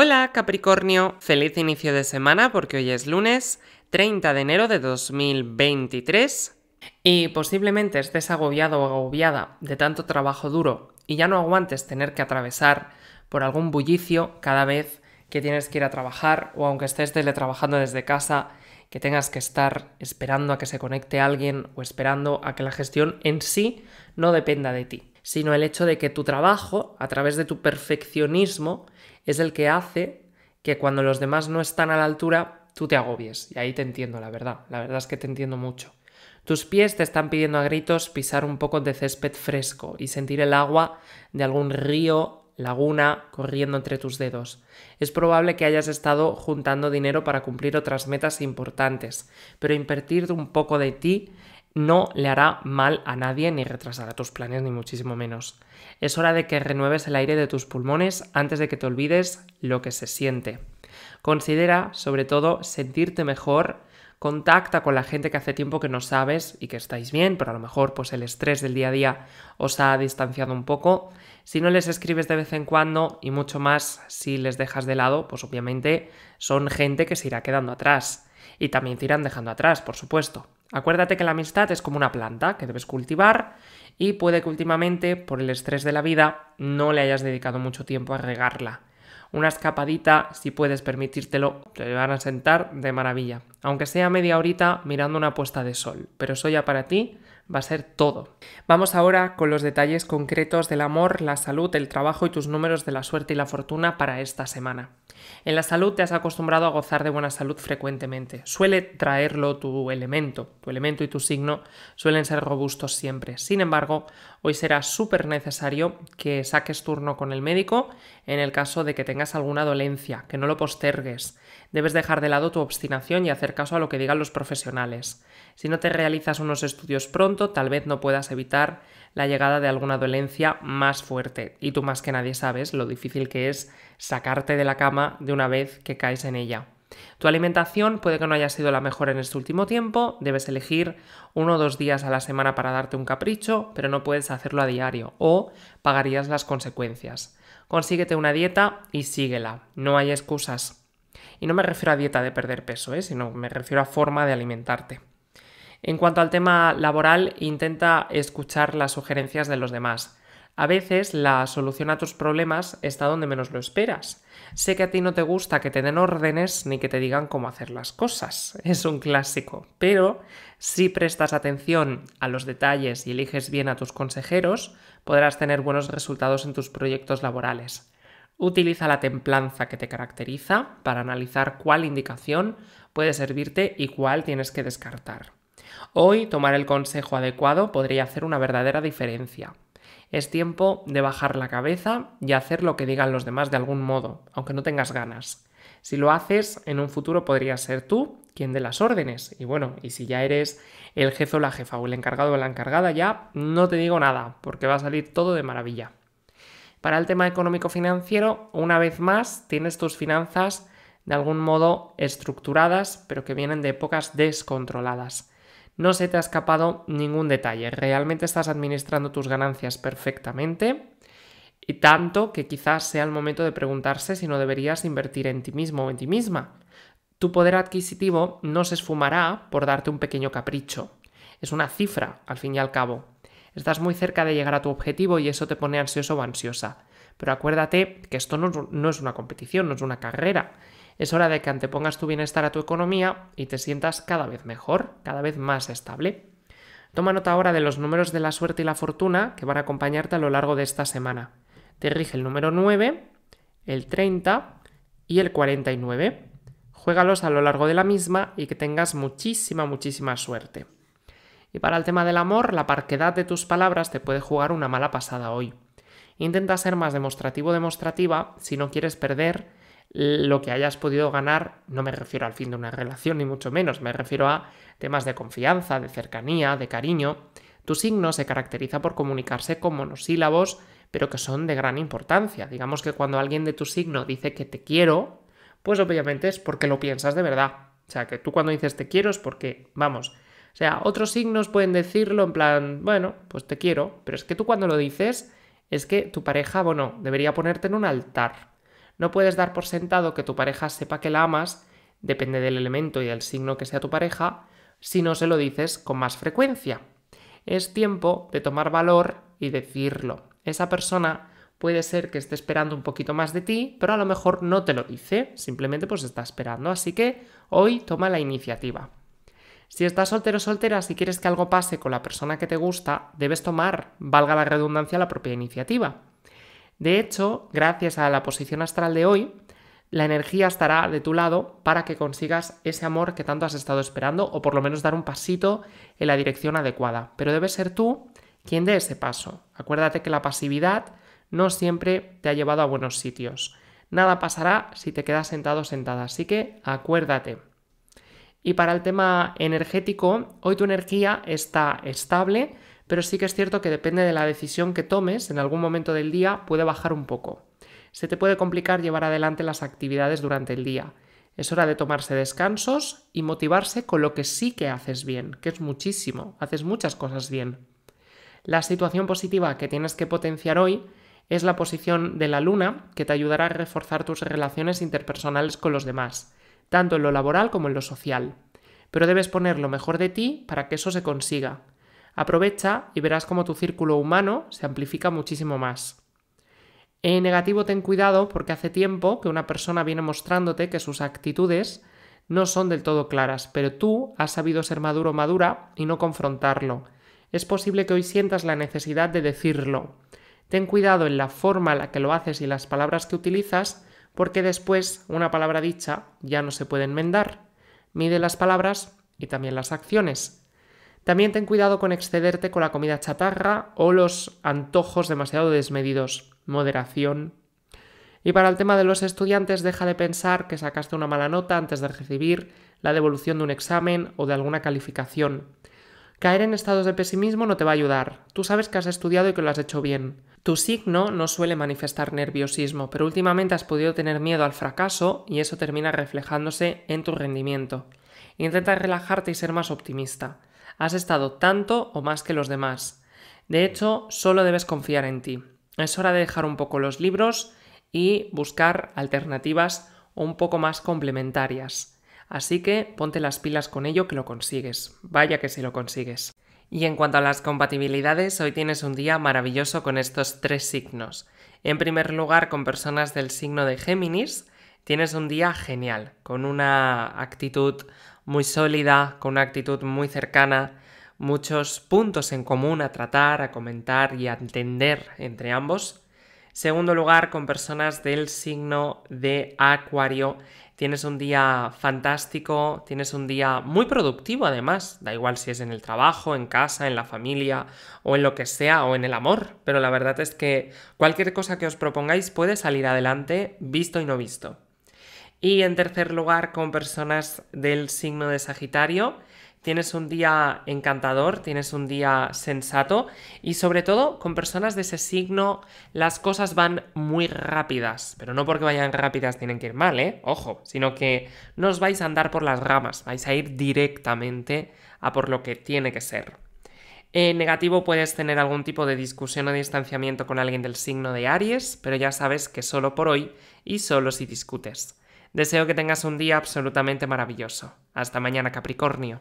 Hola Capricornio, feliz inicio de semana porque hoy es lunes 30 de enero de 2023 y posiblemente estés agobiado o agobiada de tanto trabajo duro y ya no aguantes tener que atravesar por algún bullicio cada vez que tienes que ir a trabajar o aunque estés teletrabajando desde casa, que tengas que estar esperando a que se conecte alguien o esperando a que la gestión en sí no dependa de ti, sino el hecho de que tu trabajo, a través de tu perfeccionismo, es el que hace que cuando los demás no están a la altura, tú te agobies. Y ahí te entiendo, la verdad. La verdad es que te entiendo mucho. Tus pies te están pidiendo a gritos pisar un poco de césped fresco y sentir el agua de algún río, laguna, corriendo entre tus dedos. Es probable que hayas estado juntando dinero para cumplir otras metas importantes, pero invertir un poco de ti no le hará mal a nadie ni retrasará tus planes ni muchísimo menos. Es hora de que renueves el aire de tus pulmones antes de que te olvides lo que se siente. Considera, sobre todo, sentirte mejor, contacta con la gente que hace tiempo que no sabes y que estáis bien, pero a lo mejor pues el estrés del día a día os ha distanciado un poco. Si no les escribes de vez en cuando y mucho más si les dejas de lado, pues obviamente son gente que se irá quedando atrás y también te irán dejando atrás, por supuesto. Acuérdate que la amistad es como una planta que debes cultivar y puede que últimamente, por el estrés de la vida, no le hayas dedicado mucho tiempo a regarla. Una escapadita, si puedes permitírtelo, te van a sentar de maravilla, aunque sea media horita mirando una puesta de sol, pero eso ya para ti va a ser todo. Vamos ahora con los detalles concretos del amor, la salud, el trabajo y tus números de la suerte y la fortuna para esta semana. En la salud te has acostumbrado a gozar de buena salud frecuentemente. Suele traerlo tu elemento. Tu elemento y tu signo suelen ser robustos siempre. Sin embargo, hoy será súper necesario que saques turno con el médico en el caso de que tengas alguna dolencia, que no lo postergues. Debes dejar de lado tu obstinación y hacer caso a lo que digan los profesionales. Si no te realizas unos estudios pronto, tal vez no puedas evitar la llegada de alguna dolencia más fuerte. Y tú más que nadie sabes lo difícil que es sacarte de la cama de una vez que caes en ella. Tu alimentación puede que no haya sido la mejor en este último tiempo, debes elegir uno o dos días a la semana para darte un capricho, pero no puedes hacerlo a diario o pagarías las consecuencias. Consíguete una dieta y síguela, no hay excusas. Y no me refiero a dieta de perder peso, ¿eh? sino me refiero a forma de alimentarte. En cuanto al tema laboral, intenta escuchar las sugerencias de los demás. A veces la solución a tus problemas está donde menos lo esperas. Sé que a ti no te gusta que te den órdenes ni que te digan cómo hacer las cosas, es un clásico, pero si prestas atención a los detalles y eliges bien a tus consejeros, podrás tener buenos resultados en tus proyectos laborales. Utiliza la templanza que te caracteriza para analizar cuál indicación puede servirte y cuál tienes que descartar. Hoy tomar el consejo adecuado podría hacer una verdadera diferencia. Es tiempo de bajar la cabeza y hacer lo que digan los demás de algún modo, aunque no tengas ganas. Si lo haces, en un futuro podrías ser tú quien dé las órdenes. Y bueno, y si ya eres el jefe o la jefa o el encargado o la encargada, ya no te digo nada, porque va a salir todo de maravilla. Para el tema económico-financiero, una vez más, tienes tus finanzas de algún modo estructuradas, pero que vienen de épocas descontroladas no se te ha escapado ningún detalle. Realmente estás administrando tus ganancias perfectamente y tanto que quizás sea el momento de preguntarse si no deberías invertir en ti mismo o en ti misma. Tu poder adquisitivo no se esfumará por darte un pequeño capricho. Es una cifra, al fin y al cabo. Estás muy cerca de llegar a tu objetivo y eso te pone ansioso o ansiosa. Pero acuérdate que esto no, es una competición, no es una carrera es hora de que antepongas tu bienestar a tu economía y te sientas cada vez mejor, cada vez más estable. Toma nota ahora de los números de la suerte y la fortuna que van a acompañarte a lo largo de esta semana. Te rige el número 9, el 30 y el 49. Juégalos a lo largo de la misma y que tengas muchísima, muchísima suerte. Y para el tema del amor, la parquedad de tus palabras te puede jugar una mala pasada hoy. Intenta ser más demostrativo demostrativa si no quieres perder lo que hayas podido ganar, no me refiero al fin de una relación, ni mucho menos, me refiero a temas de confianza, de cercanía, de cariño. Tu signo se caracteriza por comunicarse con monosílabos, pero que son de gran importancia. Digamos que cuando alguien de tu signo dice que te quiero, pues obviamente es porque lo piensas de verdad. O sea, que tú cuando dices te quiero es porque, vamos, o sea, otros signos pueden decirlo en plan, bueno, pues te quiero, pero es que tú cuando lo dices es que tu pareja, bueno, debería ponerte en un altar no puedes dar por sentado que tu pareja sepa que la amas, depende del elemento y del signo que sea tu pareja, si no se lo dices con más frecuencia. Es tiempo de tomar valor y decirlo. Esa persona puede ser que esté esperando un poquito más de ti, pero a lo mejor no te lo dice, simplemente pues está esperando. Así que hoy toma la iniciativa. Si estás soltero o soltera, si quieres que algo pase con la persona que te gusta, debes tomar, valga la redundancia, la propia iniciativa. De hecho, gracias a la posición astral de hoy, la energía estará de tu lado para que consigas ese amor que tanto has estado esperando o por lo menos dar un pasito en la dirección adecuada. Pero debe ser tú quien dé ese paso. Acuérdate que la pasividad no siempre te ha llevado a buenos sitios. Nada pasará si te quedas sentado o sentada, así que acuérdate. Y para el tema energético, hoy tu energía está estable, pero sí que es cierto que depende de la decisión que tomes, en algún momento del día puede bajar un poco. Se te puede complicar llevar adelante las actividades durante el día. Es hora de tomarse descansos y motivarse con lo que sí que haces bien, que es muchísimo, haces muchas cosas bien. La situación positiva que tienes que potenciar hoy es la posición de la luna que te ayudará a reforzar tus relaciones interpersonales con los demás, tanto en lo laboral como en lo social. Pero debes poner lo mejor de ti para que eso se consiga. Aprovecha y verás cómo tu círculo humano se amplifica muchísimo más. En negativo ten cuidado porque hace tiempo que una persona viene mostrándote que sus actitudes no son del todo claras, pero tú has sabido ser maduro o madura y no confrontarlo. Es posible que hoy sientas la necesidad de decirlo. Ten cuidado en la forma en la que lo haces y las palabras que utilizas, porque después una palabra dicha ya no se puede enmendar. Mide las palabras y también las acciones. También ten cuidado con excederte con la comida chatarra o los antojos demasiado desmedidos. Moderación. Y para el tema de los estudiantes, deja de pensar que sacaste una mala nota antes de recibir la devolución de un examen o de alguna calificación. Caer en estados de pesimismo no te va a ayudar. Tú sabes que has estudiado y que lo has hecho bien. Tu signo no suele manifestar nerviosismo, pero últimamente has podido tener miedo al fracaso y eso termina reflejándose en tu rendimiento. Intenta relajarte y ser más optimista has estado tanto o más que los demás. De hecho, solo debes confiar en ti. Es hora de dejar un poco los libros y buscar alternativas un poco más complementarias. Así que ponte las pilas con ello que lo consigues. Vaya que si lo consigues. Y en cuanto a las compatibilidades, hoy tienes un día maravilloso con estos tres signos. En primer lugar, con personas del signo de Géminis, tienes un día genial, con una actitud muy sólida, con una actitud muy cercana, muchos puntos en común a tratar, a comentar y a entender entre ambos. Segundo lugar, con personas del signo de Acuario. Tienes un día fantástico, tienes un día muy productivo además, da igual si es en el trabajo, en casa, en la familia o en lo que sea o en el amor, pero la verdad es que cualquier cosa que os propongáis puede salir adelante visto y no visto. Y en tercer lugar, con personas del signo de Sagitario, tienes un día encantador, tienes un día sensato y sobre todo con personas de ese signo las cosas van muy rápidas, pero no porque vayan rápidas tienen que ir mal, ¿eh? Ojo, sino que no os vais a andar por las ramas, vais a ir directamente a por lo que tiene que ser. En negativo puedes tener algún tipo de discusión o distanciamiento con alguien del signo de Aries, pero ya sabes que solo por hoy y solo si discutes. Deseo que tengas un día absolutamente maravilloso. Hasta mañana, Capricornio.